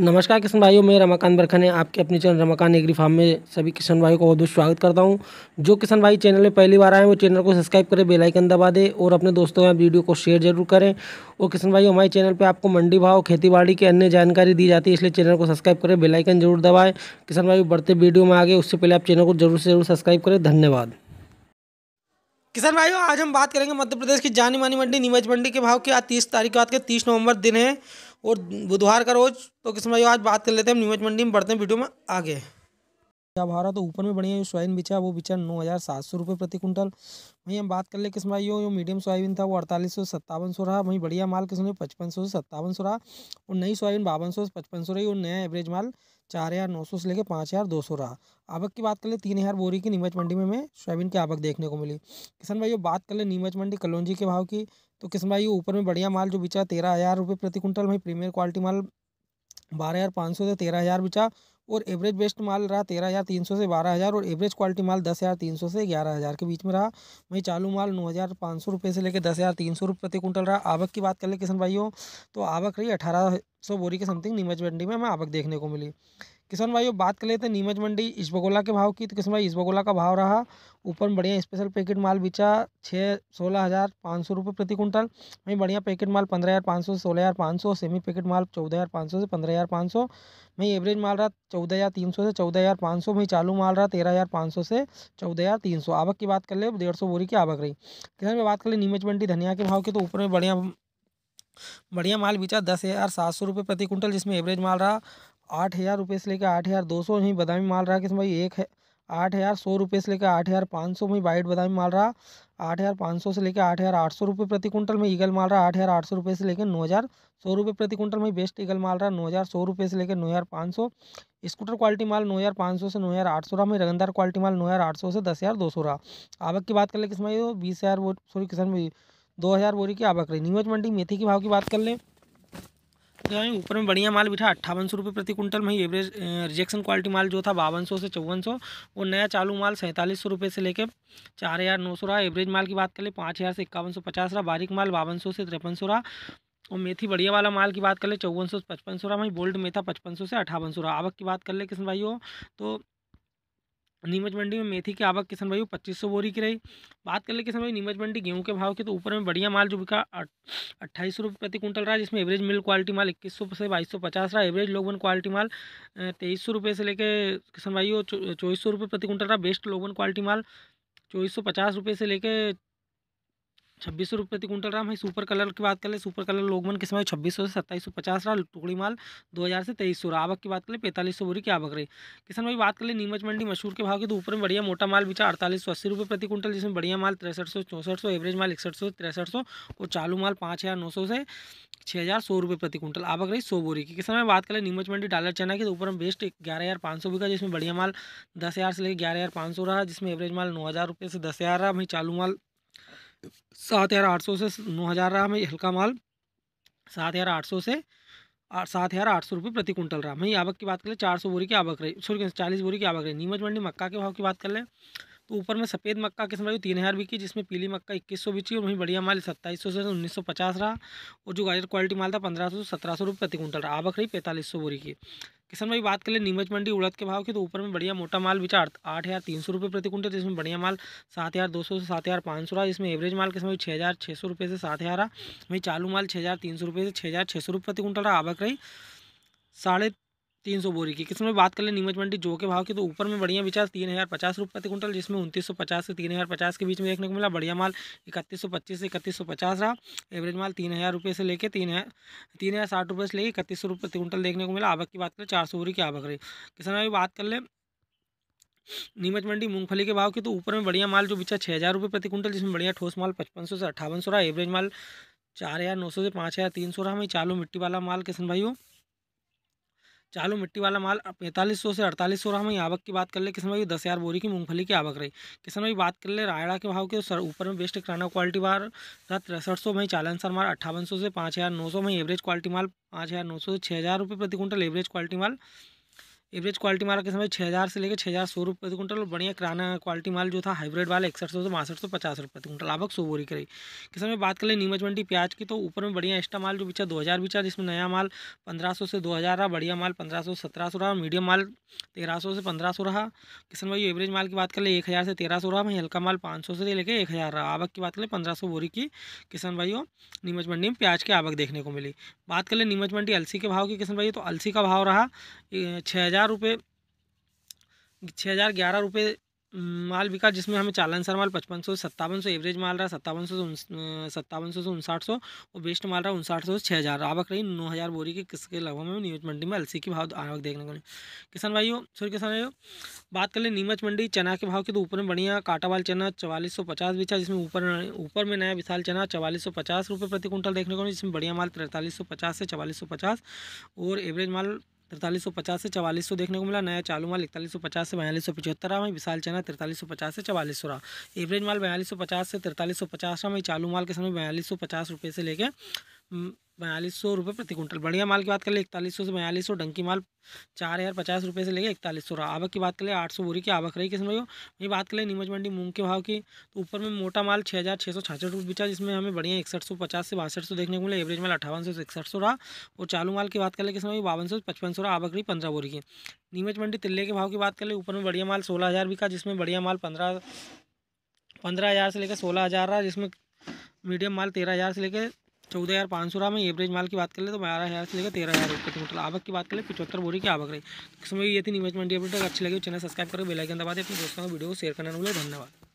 नमस्कार किसान भाइयों मैं रमाकांत बरखन है आपके अपने चैनल रमाकांत एग्री फार्म में सभी किसान भाइयों को बहुत बहुत स्वागत करता हूं जो किसान भाई चैनल में पहली बार आए वो चैनल को सब्सक्राइब करें बेल आइकन दबा दें और अपने दोस्तों में वीडियो को शेयर जरूर करें और किसान भाई हमारे चैनल पर आपको मंडी भाव खेती बाड़ी की अन्य जानकारी दी जाती है इसलिए चैनल को सब्सक्राइब करें बेलाइकन जरूर दबाएँ किसान भाई बढ़ते वीडियो में आगे उससे पहले आप चैनल को जरूर से जरूर सब्सक्राइब करें धन्यवाद किसान भाइयों आज हम बात करेंगे मध्य प्रदेश की जानी मानी मंडी नीमच मंडी के भाव की आज तीस तारीख के बाद के तीस नवंबर दिन है और बुधवार का रोज तो किस्मत भाई आज बात कर लेते हैं न्यूज मंडी में बढ़ते हैं वीडियो में आगे क्या भाव रहा तो ऊपर में बढ़िया जो सोयाबीन बिछा वो बिछा नौ हज़ार सात सौ रुपये प्रति कुंटल वहीं हम बात कर ले किस भाई जो मीडियम सोयाबीन था वो अड़तालीस सौ सत्तावन सौ रहा वहीं बढ़िया माल किस्म पचपन सौ से सत्तावन सौ रहा और नई सोयाबीन बावन सौ से पचपन सौ रही और नया एवरेज माल चार हज़ार नौ सौ से लेकर पाँच हज़ार दो सौ रहा आवक की बात कर ले तीन हज़ार बोरी की नीमच मंडी में हमें सोयाबीन की आवक देखने को मिली किसान भाई बात कर ले नीमच मंडी कलौजी के भाव की तो किस्म भाई ऊपर में बढ़िया माल जो बिचा तेरह हज़ार रुपये प्रति कुंटल भाई प्रीमियर क्वालिटी माल बारह हज़ार पाँच सौ से तेरह हज़ार बिचा और एवरेज बेस्ट माल रहा तेरह हज़ार तीन सौ से बारह हज़ार और एवरेज क्वालिटी माल दस हज़ार तीन सौ से ग्यारह हज़ार के बीच में रहा वहीं चालू माल नौ हज़ार पाँच सौ रुपये से लेकर दस हज़ार तीन सौ रुपये प्रति कुंटल रहा आवक की बात कर ले किसान भाइयों तो आवक रही अठारह सौ बोरी के समथिंग नीमच मंडी में हमें आवक देखने को मिली किसान भाइयों बात कर लेते हैं नीमच मंडी इसबगोला के भाव की तो किसान भाई इसबगोला का भाव रहा ऊपर में बढ़िया स्पेशल पैकेट माल बिचा छः सोलह हज़ार पाँच सौ रुपये प्रति कुंटल वहीं बढ़िया पैकेट माल पंद्रह हज़ार पाँच सौ से सोलह हज़ार पाँच सौ सेमी पैकेट माल चौदह हज़ार पाँच सौ से पंद्रह हज़ार पाँच सौ वहीं एवरेज माल रहा चौदह हज़ार तीन सौ से चौदह हज़ार पाँच सौ वहीं चालू माल रहा तेरह हज़ार पाँच सौ से चौदह हज़ार तीन सौ आवक की बात कर ले डेढ़ सौ बोरी की आवक रही किसान में बात कर ले नीमच मंडी धनिया के भाव की तो ऊपर में बढ़िया बढ़िया माल बिचा दस हज़ार सात सौ रुपये प्रति कुंटल जिसमें एवरेज माल रहा आठ हज़ार रुपये से लेकर आठ हज़ार दो सौ वहीं बदामी माल रहा किस्म भाई एक है आठ हज़ार सौ रुपये से लेकर आठ हज़ार पाँच सौ में वाइट बदामी माल रहा आठ हज़ार पाँच सौ से लेकर आठ हज़ार आठ सौ रुपये प्रति कुंटल में ईगल माल रहा आठ हज़ार आठ सौ रुपये से लेकर नौ हज़ार सौ रुपये प्रति कुंटल में बेस्ट ईगल माल रहा नौ हज़ार सौ रुपये से लेकर नौ हज़ार पाँच सौ स्कूटर क्वालिटी माल नौ हज़ार पाँच सौ से नौ हज़ार आठ सौ रहा में रंगदार क्वालिटी माल नौ हज़ार आठ सौ से दस हज़ार दो सौ रहा आवक की बात कर ले किस भाई बीस हज़ार वो सॉरी किसान भाई दो हज़ार बोरी की आवक रही न्यूज मंडी मेथी के भाव की बात कर लें ऊपर में बढ़िया माल बिठा अट्ठावन सौ रुपये प्रति कुंटल में एवरेज रिजेक्शन क्वालिटी माल जो था बावन सौ से चौवन सौ नया चालू माल सैंतालीस सौ रुपये से लेकर चार हज़ार नौ सौ रहा एवरेज माल की बात कर ले पाँच हज़ार से इक्यावन सौ पचास रहा बारीक माल बावन सौ से तिरपन सौ रहा और मेथी बढ़िया वाला माल की बात कर ले चौवन सौ से पचपन सौ रहा वहीं बोल्ड मेथा पचपन सौ से अठावन सौ रहा आवक की बात कर ले किसान भाइयों तो नीमच मंडी में मेथी की आवक किसान भाई पच्चीस सौ बोरी की रही बात कर ले किसान भाई नीमच मंडी गेहूं के भाव के तो ऊपर में बढ़िया माल जो बिका अट्ठाईस सौ रुपये प्रति क्विंटल रहा जिसमें एवरेज मिल क्वालिटी माल इक्कीस सौ से बाईस सौ पचास रहा एवरेज लोगन क्वालिटी माल तेईस सौ रुपये से लेकर किसान भाई चौबीस सौ रुपये प्रति क्विंटल रहा बेस्ट लोगन क्वालिटी माल चौबीस सौ पचास रुपये से लेकर छब्बीस सौ रुपये प्रति कुंटल रहा भाई सुपर कलर की बात कर ले सुपर कलर लोगमन के समय छब्बीस सौ से सत्ताईस सौ पचास रहा टुकड़ी माल दो हज़ार से तेईस सौ रहा आवक की बात करें पैंतालीस सौ बोरी की आवक रही किसान भाई बात कर ले नीमच मंडी मशहूर के भाव की तो ऊपर में बढ़िया मोटा माल बिचा अड़तालीस सौ अस्सी रुपये प्रति कुंटल जिसमें बढ़िया माल तिरसठ सौ चौसठ सौ एवरेज माल इकसठ सौ तिरसठ सौ और चालू माल पाँच हज़ार नौ सौ से छः हज़ार सौ रुपये प्रति कुंटल आवक रही सौ बोरी की किसान भाई बात कर ले नीमच मंडी डालर चना की तो ऊपर में बेस्ट ग्यारह हज़ार पाँच सौ बिका जिसमें बढ़िया माल दस हज़ार से लेकर ग्यारह हज़ार पाँच सौ रहा जिसमें एवरेज माल नौ हज़ार रुपये से दस हज़ार रहा वहीं चालू माल सात हज़ार आठ सौ से नौ हज़ार रहा हमें हल्का माल सात हज़ार आठ सौ से सात हज़ार आठ सौ रुपये प्रति कुंटल रहा वहीं आवक की बात कर लें चार सौ बोरी की आवक रही सॉरी चालीस बोरी की आवक रही नीमच मंडी मक्का के भाव की बात कर लें तो ऊपर में सफ़ेद मक्का किस्म रही तीन हज़ार बिकी जिसमें पीली मक्का इक्कीस सौ बिकी और वहीं बढ़िया माल सत्ताईस सौ से उन्नीस सौ पचास रहा और जो गाजर क्वालिटी माल था पंद्रह सौ से सत्रह सौ रुपये प्रति कुंटल रहा आवक रही पैंतालीस सौ बोरी की किसान भाई बात करें नीमच मंडी उड़द के भाव की तो ऊपर में बढ़िया मोटा माल बिचार आठ हज़ार तीन सौ रुपये प्रति क्विंटल जिसमें बढ़िया माल सात हज़ार दो सौ से सात हज़ार पाँच सौ रहा इसमें एवरेज माल किसान भाई छः हज़ार छः सौ रुपये से सात हज़ार रहा वहीं चालू माल छः हज़ार तीन सौ रुपये से छः हज़ार छः सौ रुपये प्रति क्विंटल रहा आवक रही साढ़े तीन सौ बोरी की किसमें बात कर ले नीमच मंडी जो के भाव की तो ऊपर में बढ़िया बिचा तीन हज़ार पचास रुपये प्रति कुंटल जिसमें उनतीस सौ पचास से तीन हज़ार पचास के बीच में देखने को मिला बढ़िया माल इकतीस सौ पच्चीस से इकतीस सौ पचास रहा एवरेज माल तीन हज़ार रुपये से लेकर तीन हज़ार तीन हज़ार साठ रुपये से लेकर इकतीस सौ रुपये प्रति कुंटल देखने को मिला आवक की बात करें चार सौ बोरी की आवक रही किसान भाई बात कर ले नीमच मंडी मूंगफली के भाव की तो ऊपर में बढ़िया माल जो बिचा छः हज़ार रुपये प्रति कुंटल जिसमें बढ़िया ठोस माल पचपन सौ से अट्ठावन सौ रहा एवरेज माल चार हज़ार नौ सौ से पाँच हज़ार तीन सौ रहा हमें चालू मिट्टी वाला माल किसान भाई हो चालू मिट्टी वाला माल पैंतालीस सौ से अड़तालीस सौ रहा में आवक की बात कर ले किसान भाई दस हज़ार बोरी की मूंगफली की आवक रही किसान भाई बात कर ले रायड़ा के भाव के सर ऊपर में बेस्ट कराना क्वालिटी बार रहा तिरसठ सौ में चालन सर माल अट्ठावन सौ से पाँच हज़ार नौ सौ में एवरेज क्वालिटी माल पाँच हज़ार नौ सौ से छः हज़ार रुपये प्रति क्विंटल एवरेज क्वालिटी माल एवरेज क्वालिटी माल के समय छः हज़ार से लेकर छः हज़ार सौ रुपये प्रति क्विंटल और बढ़िया किराना क्वालिटी माल जो था हाइब्रिड वाला इकसठ सौ से बासठ सौ पचास रुपये प्रति क्विंटल आवक सो बोरी करी के समय बात कर ले नीमच मंडी प्याज की तो ऊपर में बढ़िया एक्स्ट्रा माल जो बिछा दो हज़ार बिचा जिसमें नया माल पंद्रह सौ से दो हज़ार रहा बढ़िया माल पंद्रह सौ सत्रह सौ रहा मीडियम माल तेरह सौ से पंद्रह सौ रहा किसान भाई एवरेज माल की बात कर ले एक हज़ार से तेरह सौ रहा वहीं हल्का माल पाँच सौ से लेकर एक हज़ार रहा आवक की बात कर ले पंद्रह सौ बोरी की किसान भाई नीमच मंडी में प्याज की आवक देखने को मिली बात कर ले नीमच मंडी अलसी के भाव की किसान भाई तो अलसी का भाव रहा छः हज़ार रुपये छः हज़ार ग्यारह रुपये माल बिका जिसमें हमें चालन सर माल पचपन सौ सत्तावन सौ एवरेज माल रहा सत्तावन सौ सत्तावन सौ से उनसाठ सौ और बेस्ट माल रहा उनसाठ सौ से छः हज़ार आवक रही नौ हज़ार बोरी के किसके लगभग में नीमच मंडी में अलसी के भाव आवक देखने को किसान भाइयों सॉरी किसान हो बात कर लें नीमच मंडी चना के भाव की तो ऊपर में बढ़िया काटावाल चना चवालीस सौ पचास बिछा जिसमें ऊपर ऊपर में नया विशाल चना चवालीस सौ पचास रुपये प्रति कुंटल देखने को जिसमें बढ़िया माल तैंतालीस सौ पचास से चवालीस सौ पचास और एवरेज माल तिरतालीस सौ पचास से चवालीस सौ देखने को मिला नया चालू माल इकतालीस सौ पचास से बयालीस सौ पिछहत्तर रहा वहीं विशाल चना तिरतालीस सौ पचास से चवालीस सौ रहा एवरेज माल बयालीस सौ पचास से तिरतालीस सौ पचास रहा वहीं चालू माल के समय बयालीस सौ पचास रुपये से लेकर बयालीस सौ रुपये प्रति क्विंटल बढ़िया माल की बात कर ले इकतालीस सौ से बयालीस सौ डंकी माल चार हज़ार पचास रुपये से लेके इकतालीस सौ आवक की बात कर ले आठ सौ बोरी की आवक रही किस रही वही बात कर ले नीमच मंडी मूंग के भाव की तो ऊपर में मोटा माल छः हज़ार छः सौ छाछठ रुपये बिचा जिसमें हमें बढ़िया इकसठ सौ पचास से बासठ सौ देखने को मिले एवरेज माल अठावन सौ से इकसठ सौ रहा और चालू माल की बात कर ले किस्म रही बावन सौ से पचपन सौ रहा आवक रही पंद्रह बोरी की नीमच मंडी तिल्ले के भाव की बात कर ले ऊपर में बढ़िया माल सोलह हज़ार बिका जिसमें बढ़िया माल पंद्रह पंद्रह हज़ार से लेकर सोलह हज़ार रहा जिसमें मीडियम माल तेरह हज़ार से लेकर चौदह हज़ार पाँच सौ रहा मैं एवरेज माल की बात कर ले तो बारह हज़ार से लेकर तेरह हज़ार रुपये टोटल आवक की बात कर ले पिछहत्तर बोरी की आवक रही समय ये थी न्यूज मंडी अपडेट अच्छी लगे चैनल सब्सक्राइब करें बेलाइकन दबा दे अपने दोस्तों को वीडियो को शेयर करने वाले धन्यवाद